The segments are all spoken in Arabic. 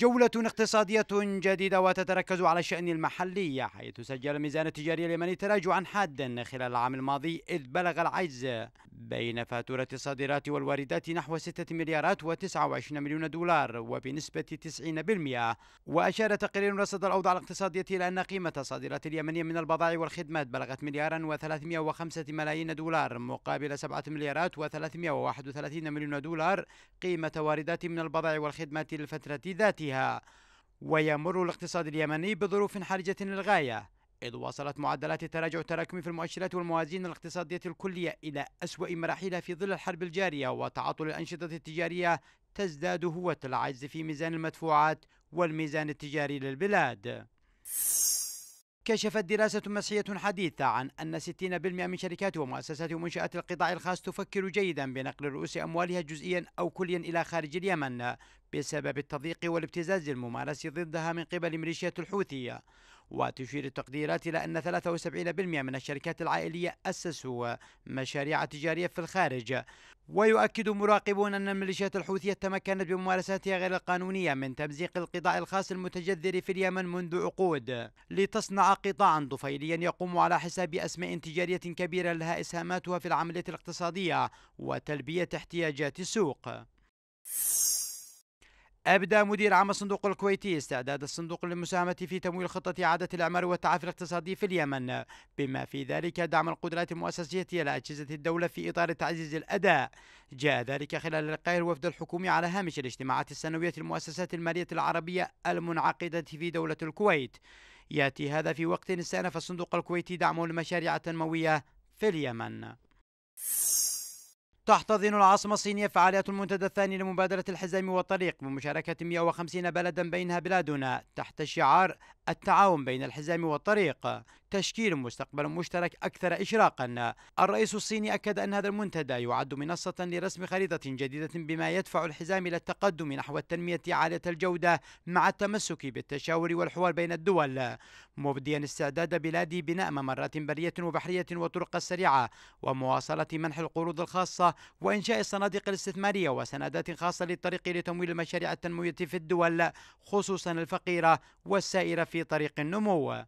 جولة اقتصادية جديدة وتتركز على الشأن المحلي حيث سجل الميزان التجاري اليمني تراجعا حادا خلال العام الماضي إذ بلغ العجز بين فاتورة الصادرات والواردات نحو 6 مليارات و29 مليون دولار وبنسبة 90% وأشار تقرير رصد الأوضاع الاقتصادية إلى أن قيمة الصادرات اليمنية من البضائع والخدمات بلغت مليارا و305 ملايين دولار مقابل 7 مليارات و331 مليون دولار قيمة واردات من البضائع والخدمات للفترة ذاتها ومناطقها ويمر الاقتصاد اليمني بظروف حرجة للغاية إذ وصلت معدلات التراجع التراكمي في المؤشرات والموازين الاقتصادية الكلية إلى أسوأ مراحلها في ظل الحرب الجارية وتعاطل الأنشطة التجارية تزداد هوة العجز في ميزان المدفوعات والميزان التجاري للبلاد كشفت دراسة مسحية حديثة عن أن 60% من شركات ومؤسسات ومنشآت القطاع الخاص تفكر جيدا بنقل رؤوس أموالها جزئيا أو كليا إلى خارج اليمن بسبب التضييق والابتزاز الممارس ضدها من قبل ميليشيات الحوثية وتشير التقديرات إلى أن 73% من الشركات العائلية أسسوا مشاريع تجارية في الخارج ويؤكد مراقبون أن الميليشيات الحوثية تمكنت بممارساتها غير القانونية من تمزيق القطاع الخاص المتجذر في اليمن منذ عقود لتصنع قطاعا طفيليا يقوم على حساب أسماء تجارية كبيرة لها إسهاماتها في العملية الاقتصادية وتلبية احتياجات السوق أبدى مدير عام الصندوق الكويتي استعداد الصندوق للمساهمة في تمويل خطة إعادة الإعمار والتعافي الاقتصادي في اليمن بما في ذلك دعم القدرات المؤسسية لأجهزة أجهزة الدولة في إطار تعزيز الأداء جاء ذلك خلال لقاء الوفد الحكومي على هامش الاجتماعات السنوية للمؤسسات المالية العربية المنعقدة في دولة الكويت يأتي هذا في وقت استأنف الصندوق الكويتي دعمه لمشاريع تنموية في اليمن تحتضن العاصمة الصينية فعاليات المنتدى الثاني لمبادرة الحزام والطريق بمشاركة 150 بلدا بينها بلادنا تحت شعار التعاون بين الحزام والطريق تشكيل مستقبل مشترك أكثر إشراقا الرئيس الصيني أكد أن هذا المنتدى يعد منصة لرسم خريطة جديدة بما يدفع الحزام إلى التقدم نحو التنمية عالية الجودة مع التمسك بالتشاور والحوار بين الدول مبديا استعداد بلادي بناء ممرات برية وبحرية وطرق سريعة ومواصلة منح القروض الخاصة وإنشاء الصناديق الاستثمارية وسندات خاصة للطريق لتمويل المشاريع التنموية في الدول خصوصا الفقيرة والسائرة في طريق النمو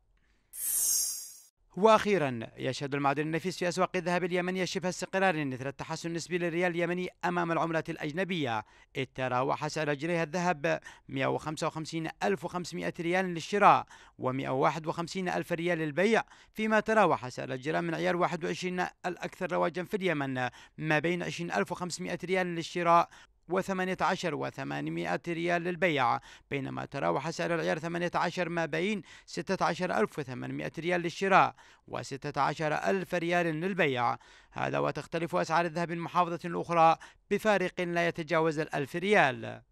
واخيرا يشهد المعدن النفيس في اسواق الذهب اليمنيه شبه استقرار نثر التحسن النسبي للريال اليمني امام العملات الاجنبيه اذ تراوح سعر جنيه الذهب 155500 ريال للشراء و151000 ريال للبيع فيما تراوح سعر الجرام من عيار 21 الاكثر رواجا في اليمن ما بين 20500 ريال للشراء و18 و800 ريال للبيعة بينما تراوح سعر العيار 18 ما بين 16800 ريال للشراء و16000 ريال للبيع هذا وتختلف أسعار الذهب من محافظة أخرى بفارق لا يتجاوز الألف ريال